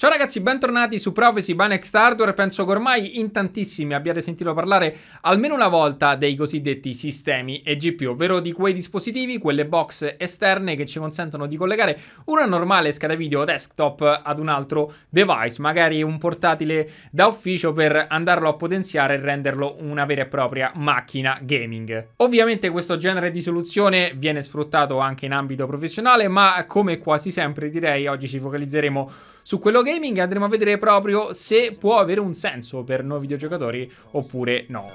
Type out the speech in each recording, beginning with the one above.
Ciao ragazzi, bentornati su Prophecy by Next Hardware. Penso che ormai in tantissimi abbiate sentito parlare almeno una volta dei cosiddetti sistemi EGP, ovvero di quei dispositivi, quelle box esterne che ci consentono di collegare una normale scheda video desktop ad un altro device, magari un portatile da ufficio per andarlo a potenziare e renderlo una vera e propria macchina gaming. Ovviamente questo genere di soluzione viene sfruttato anche in ambito professionale, ma come quasi sempre direi oggi ci focalizzeremo su su quello gaming andremo a vedere proprio se può avere un senso per noi videogiocatori oppure no.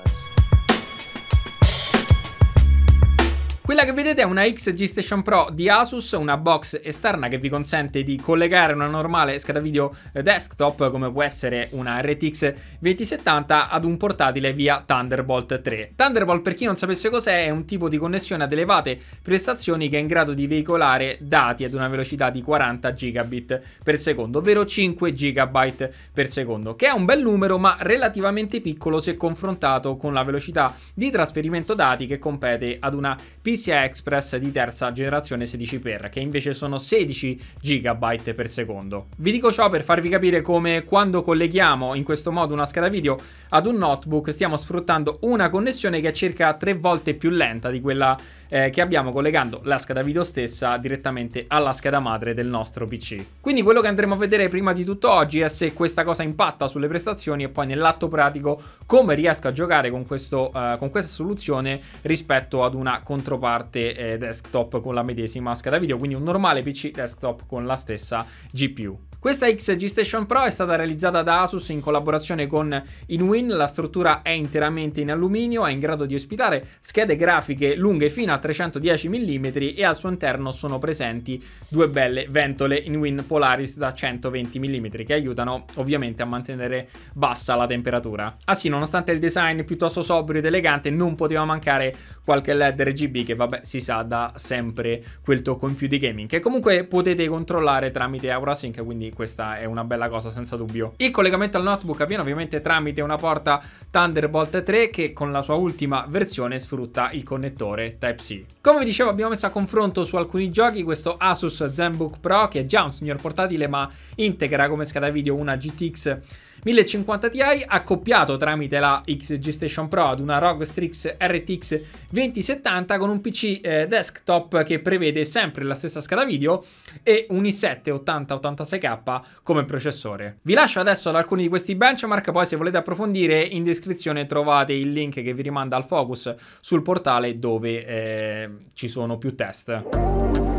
Quella che vedete è una XG Station Pro di Asus, una box esterna che vi consente di collegare una normale scheda video eh, desktop come può essere una RTX 2070 ad un portatile via Thunderbolt 3. Thunderbolt per chi non sapesse cos'è è un tipo di connessione ad elevate prestazioni che è in grado di veicolare dati ad una velocità di 40 gigabit per secondo, ovvero 5 gigabyte per secondo, che è un bel numero ma relativamente piccolo se confrontato con la velocità di trasferimento dati che compete ad una PC PCI Express di terza generazione 16 per che invece sono 16 GB per secondo. Vi dico ciò per farvi capire come quando colleghiamo in questo modo una scheda video ad un notebook stiamo sfruttando una connessione che è circa 3 volte più lenta di quella eh, che abbiamo collegando la scheda video stessa direttamente alla scheda madre del nostro PC. Quindi quello che andremo a vedere prima di tutto oggi è se questa cosa impatta sulle prestazioni e poi nell'atto pratico come riesco a giocare con, questo, eh, con questa soluzione rispetto ad una controparte parte eh, desktop con la medesima scheda video, quindi un normale PC desktop con la stessa GPU. Questa X G Station Pro è stata realizzata da Asus in collaborazione con Inwin, la struttura è interamente in alluminio, è in grado di ospitare schede grafiche lunghe fino a 310 mm e al suo interno sono presenti due belle ventole Inwin Polaris da 120 mm che aiutano ovviamente a mantenere bassa la temperatura. Ah sì, nonostante il design piuttosto sobrio ed elegante non poteva mancare qualche LED RGB che vabbè si sa da sempre quel tocco in più di gaming che comunque potete controllare tramite AuraSync quindi questa è una bella cosa senza dubbio. Il collegamento al notebook avviene ovviamente tramite una porta Thunderbolt 3 che con la sua ultima versione sfrutta il connettore Type-C. Come vi dicevo abbiamo messo a confronto su alcuni giochi questo Asus ZenBook Pro che è già un signor portatile ma integra come scheda video una GTX 1050 Ti accoppiato tramite la XG Station Pro ad una ROG Strix RTX 2070 con un PC eh, desktop che prevede sempre la stessa scheda video e un i7 8086K come processore. Vi lascio adesso ad alcuni di questi benchmark, poi se volete approfondire in descrizione trovate il link che vi rimanda al focus sul portale dove eh, ci sono più test.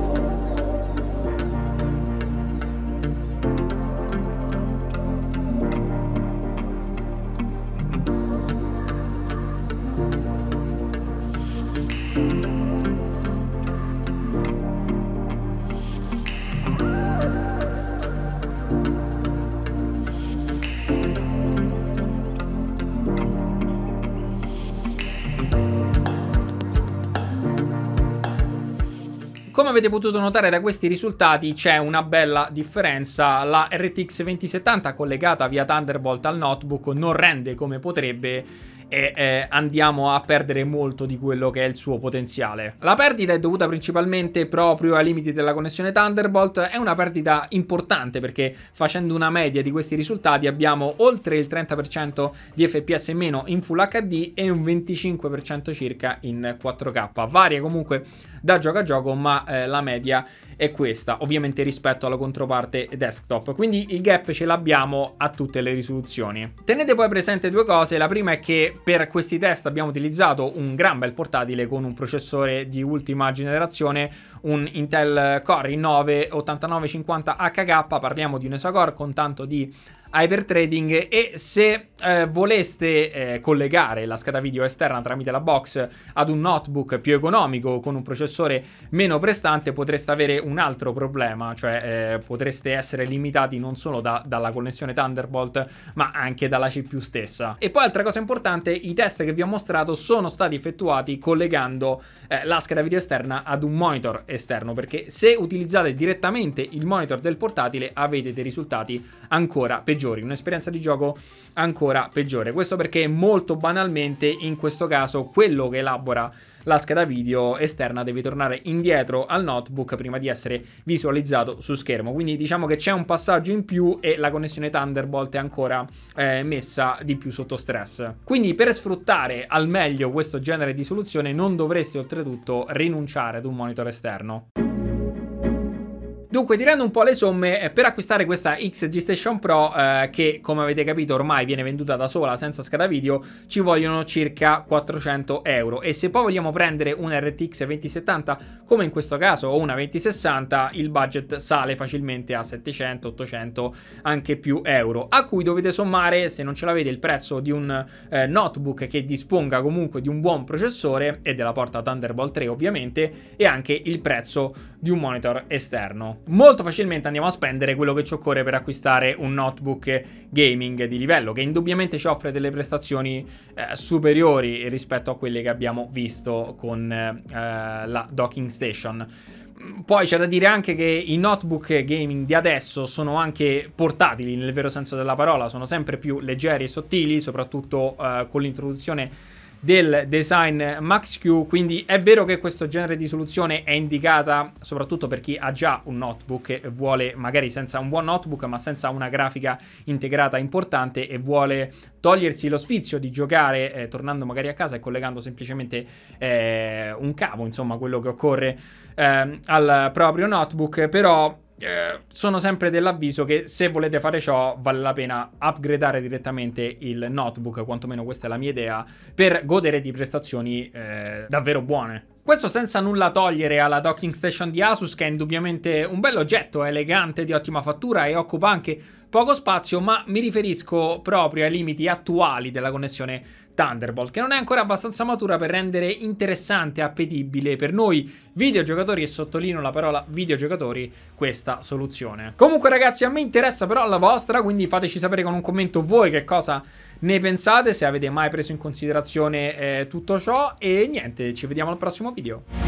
Come avete potuto notare da questi risultati c'è una bella differenza, la RTX 2070 collegata via Thunderbolt al notebook non rende come potrebbe e eh, andiamo a perdere molto di quello che è il suo potenziale. La perdita è dovuta principalmente proprio ai limiti della connessione Thunderbolt, è una perdita importante perché facendo una media di questi risultati abbiamo oltre il 30% di FPS in meno in Full HD e un 25% circa in 4K. Varia comunque da gioco a gioco, ma eh, la media è questa, ovviamente rispetto alla controparte desktop. Quindi il gap ce l'abbiamo a tutte le risoluzioni. Tenete poi presente due cose, la prima è che per questi test abbiamo utilizzato un gran bel portatile con un processore di ultima generazione, un Intel Core i9 8950HK, parliamo di un esacore con tanto di Hypertrading e se eh, voleste eh, collegare la scheda video esterna tramite la box ad un notebook più economico con un processore meno prestante potreste avere un altro problema, cioè eh, potreste essere limitati non solo da, dalla connessione Thunderbolt ma anche dalla CPU stessa. E poi altra cosa importante, i test che vi ho mostrato sono stati effettuati collegando eh, la scheda video esterna ad un monitor esterno perché se utilizzate direttamente il monitor del portatile avete dei risultati ancora peggiori peggiori, un'esperienza di gioco ancora peggiore. Questo perché molto banalmente in questo caso quello che elabora la scheda video esterna deve tornare indietro al notebook prima di essere visualizzato su schermo. Quindi diciamo che c'è un passaggio in più e la connessione Thunderbolt è ancora eh, messa di più sotto stress. Quindi per sfruttare al meglio questo genere di soluzione non dovresti oltretutto rinunciare ad un monitor esterno. Dunque, tirando un po' le somme, eh, per acquistare questa XG Station Pro, eh, che come avete capito ormai viene venduta da sola senza scheda video, ci vogliono circa 400 euro. E se poi vogliamo prendere un RTX 2070, come in questo caso, o una 2060, il budget sale facilmente a 700, 800, anche più euro. A cui dovete sommare, se non ce l'avete, il prezzo di un eh, notebook che disponga comunque di un buon processore e della porta Thunderbolt 3 ovviamente, e anche il prezzo di un monitor esterno. Molto facilmente andiamo a spendere quello che ci occorre per acquistare un notebook gaming di livello che indubbiamente ci offre delle prestazioni eh, superiori rispetto a quelle che abbiamo visto con eh, la docking station. Poi c'è da dire anche che i notebook gaming di adesso sono anche portatili nel vero senso della parola, sono sempre più leggeri e sottili, soprattutto eh, con l'introduzione del design Max Q, quindi è vero che questo genere di soluzione è indicata soprattutto per chi ha già un notebook e vuole magari senza un buon notebook ma senza una grafica integrata importante e vuole togliersi lo sfizio di giocare eh, tornando magari a casa e collegando semplicemente eh, un cavo, insomma quello che occorre eh, al proprio notebook, però eh, sono sempre dell'avviso che se volete fare ciò vale la pena upgradare direttamente il notebook, quantomeno questa è la mia idea, per godere di prestazioni eh, davvero buone. Questo senza nulla togliere alla docking station di Asus che è indubbiamente un bel oggetto, elegante, di ottima fattura e occupa anche poco spazio, ma mi riferisco proprio ai limiti attuali della connessione Thunderbolt, che non è ancora abbastanza matura per rendere interessante e appetibile per noi videogiocatori, e sottolineo la parola videogiocatori, questa soluzione. Comunque ragazzi, a me interessa però la vostra, quindi fateci sapere con un commento voi che cosa ne pensate, se avete mai preso in considerazione eh, tutto ciò, e niente, ci vediamo al prossimo video.